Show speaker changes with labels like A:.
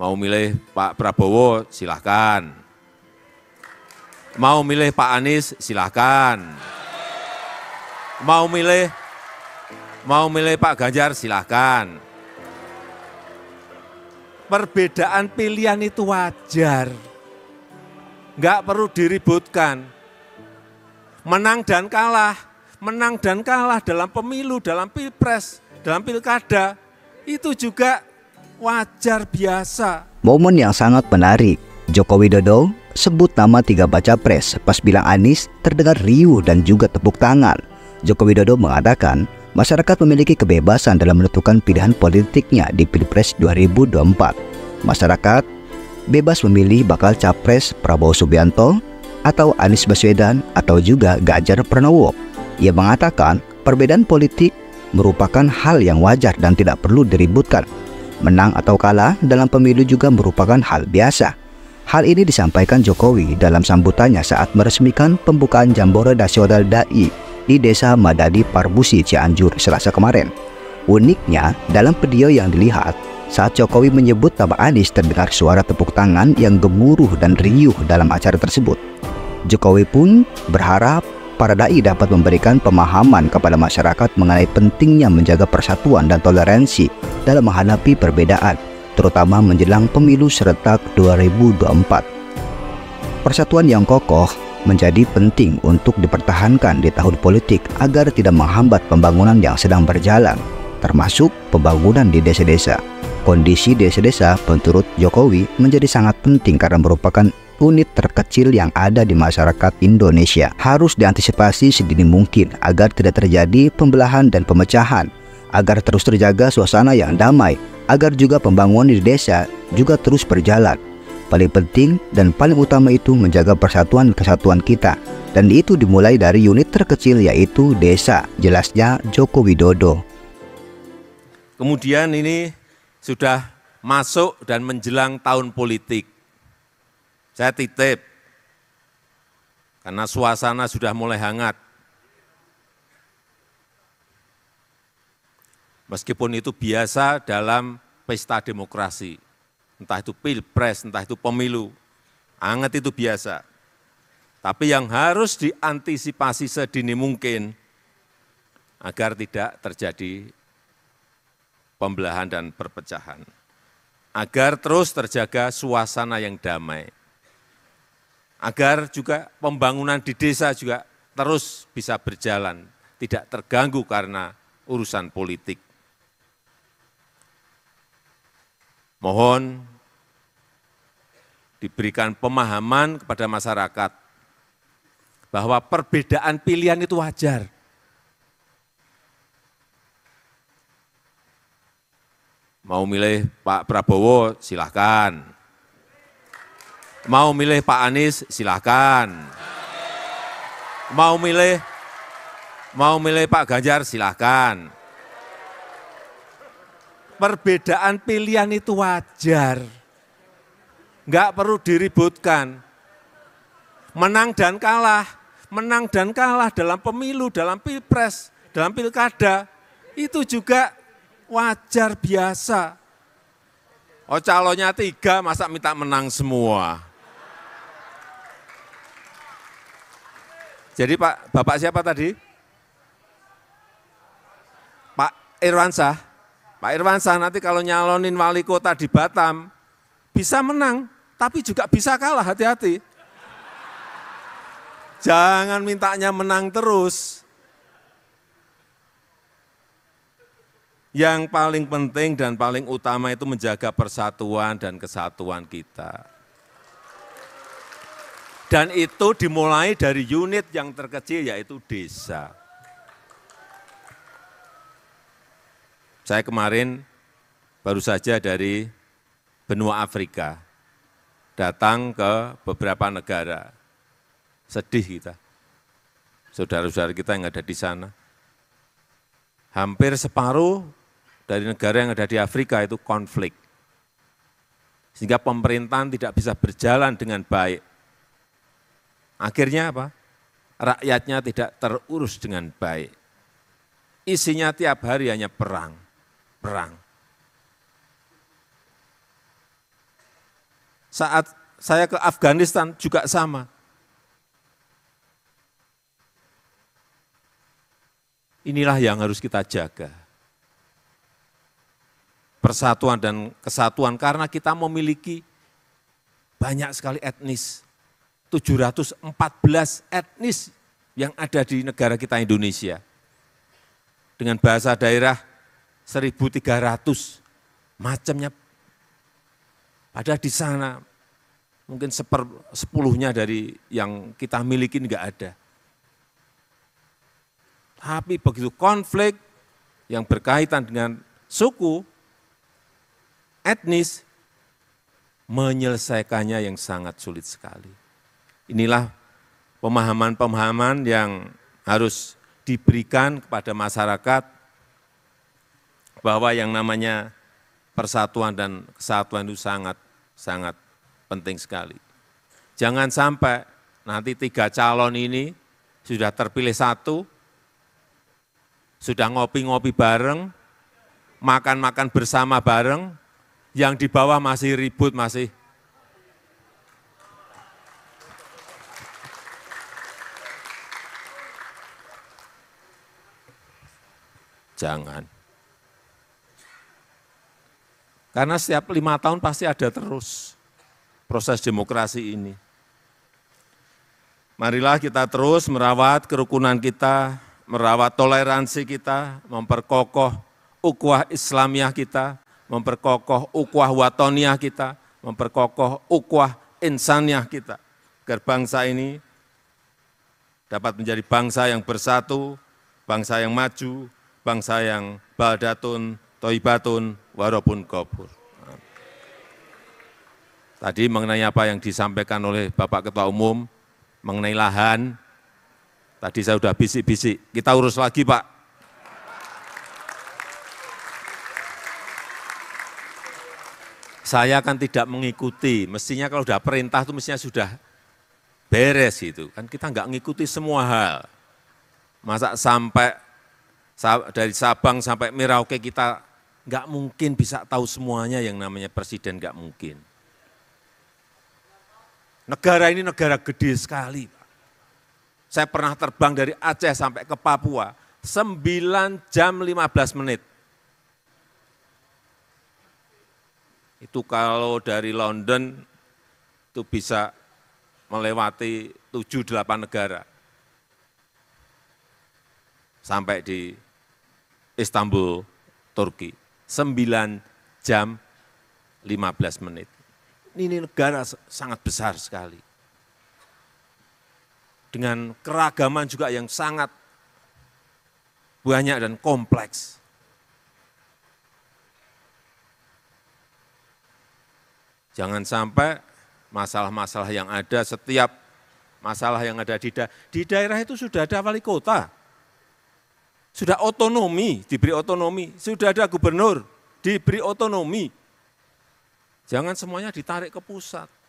A: Mau milih Pak Prabowo, silahkan. Mau milih Pak Anies, silahkan. Mau milih mau milih Pak Ganjar, silahkan. Perbedaan pilihan itu wajar. Enggak perlu diributkan. Menang dan kalah, menang dan kalah dalam pemilu, dalam pilpres, dalam pilkada, itu juga wajar biasa.
B: Momen yang sangat menarik. Joko Widodo sebut nama tiga baca pres pas bilang Anies terdengar riuh dan juga tepuk tangan. Joko Widodo mengatakan masyarakat memiliki kebebasan dalam menentukan pilihan politiknya di Pilpres 2024. Masyarakat bebas memilih bakal capres Prabowo Subianto atau Anies Baswedan atau juga Ganjar Pranowo. Ia mengatakan perbedaan politik merupakan hal yang wajar dan tidak perlu diributkan Menang atau kalah dalam pemilu juga merupakan hal biasa. Hal ini disampaikan Jokowi dalam sambutannya saat meresmikan pembukaan Jambore Nasional Dai di Desa Madadi Parbusi Cianjur Selasa kemarin. Uniknya, dalam video yang dilihat, saat Jokowi menyebut nama Anies terdengar suara tepuk tangan yang gemuruh dan riuh dalam acara tersebut. Jokowi pun berharap para dai dapat memberikan pemahaman kepada masyarakat mengenai pentingnya menjaga persatuan dan toleransi dalam menghadapi perbedaan, terutama menjelang pemilu serentak 2024. Persatuan yang kokoh menjadi penting untuk dipertahankan di tahun politik agar tidak menghambat pembangunan yang sedang berjalan, termasuk pembangunan di desa-desa. Kondisi desa-desa menurut Jokowi menjadi sangat penting karena merupakan unit terkecil yang ada di masyarakat Indonesia. Harus diantisipasi sedini mungkin agar tidak terjadi pembelahan dan pemecahan, agar terus terjaga suasana yang damai, agar juga pembangunan di desa juga terus berjalan. Paling penting dan paling utama itu menjaga persatuan kesatuan kita dan itu dimulai dari unit terkecil yaitu desa, jelasnya Joko Widodo.
A: Kemudian ini sudah masuk dan menjelang tahun politik. Saya titip, karena suasana sudah mulai hangat. Meskipun itu biasa dalam pesta demokrasi, entah itu pilpres, entah itu pemilu, hangat itu biasa. Tapi yang harus diantisipasi sedini mungkin agar tidak terjadi pembelahan dan perpecahan. Agar terus terjaga suasana yang damai agar juga pembangunan di desa juga terus bisa berjalan, tidak terganggu karena urusan politik. Mohon diberikan pemahaman kepada masyarakat bahwa perbedaan pilihan itu wajar. Mau milih Pak Prabowo, silahkan. Mau milih Pak Anies, silahkan. Mau milih, mau milih Pak Ganjar, silahkan. Perbedaan pilihan itu wajar. Enggak perlu diributkan. Menang dan kalah, menang dan kalah dalam pemilu, dalam pilpres, dalam pilkada, itu juga wajar biasa. Oh calonnya tiga, masa minta menang semua? Jadi Pak, Bapak siapa tadi? Pak Irwansah, Pak Irwansah nanti kalau nyalonin wali kota di Batam, bisa menang, tapi juga bisa kalah, hati-hati. Jangan mintanya menang terus. Yang paling penting dan paling utama itu menjaga persatuan dan kesatuan kita. Dan itu dimulai dari unit yang terkecil yaitu desa. Saya kemarin baru saja dari benua Afrika, datang ke beberapa negara. Sedih kita. Saudara-saudara kita yang ada di sana. Hampir separuh dari negara yang ada di Afrika itu konflik. Sehingga pemerintahan tidak bisa berjalan dengan baik. Akhirnya apa? Rakyatnya tidak terurus dengan baik. Isinya tiap hari hanya perang, perang. Saat saya ke Afghanistan juga sama. Inilah yang harus kita jaga. Persatuan dan kesatuan karena kita memiliki banyak sekali etnis. 714 etnis yang ada di negara kita Indonesia. Dengan bahasa daerah 1.300 macamnya. ada di sana mungkin seper, sepuluhnya dari yang kita miliki enggak ada. Tapi begitu konflik yang berkaitan dengan suku, etnis, menyelesaikannya yang sangat sulit sekali. Inilah pemahaman-pemahaman yang harus diberikan kepada masyarakat bahwa yang namanya persatuan dan kesatuan itu sangat sangat penting sekali. Jangan sampai nanti tiga calon ini sudah terpilih satu, sudah ngopi-ngopi bareng, makan-makan bersama bareng, yang di bawah masih ribut, masih Jangan. Karena setiap lima tahun pasti ada terus proses demokrasi ini. Marilah kita terus merawat kerukunan kita, merawat toleransi kita, memperkokoh ukuah Islamiah kita, memperkokoh ukuah watoniah kita, memperkokoh ukuah insaniah kita. Agar bangsa ini dapat menjadi bangsa yang bersatu, bangsa yang maju, bangsa yang baldatun, toibatun, warobun gobur. Tadi mengenai apa yang disampaikan oleh Bapak Ketua Umum, mengenai lahan, tadi saya sudah bisik-bisik, kita urus lagi Pak. Saya kan tidak mengikuti, mestinya kalau sudah perintah itu mestinya sudah beres itu kan kita nggak mengikuti semua hal. Masa sampai dari Sabang sampai Merauke kita nggak mungkin bisa tahu semuanya yang namanya presiden nggak mungkin. Negara ini negara gede sekali. Saya pernah terbang dari Aceh sampai ke Papua, 9 jam 15 menit. Itu kalau dari London itu bisa melewati 7-8 negara. Sampai di Istanbul, Turki. 9 jam 15 menit. Ini negara sangat besar sekali. Dengan keragaman juga yang sangat banyak dan kompleks. Jangan sampai masalah-masalah yang ada, setiap masalah yang ada di, da di daerah itu sudah ada wali kota sudah otonomi, diberi otonomi, sudah ada gubernur, diberi otonomi. Jangan semuanya ditarik ke pusat.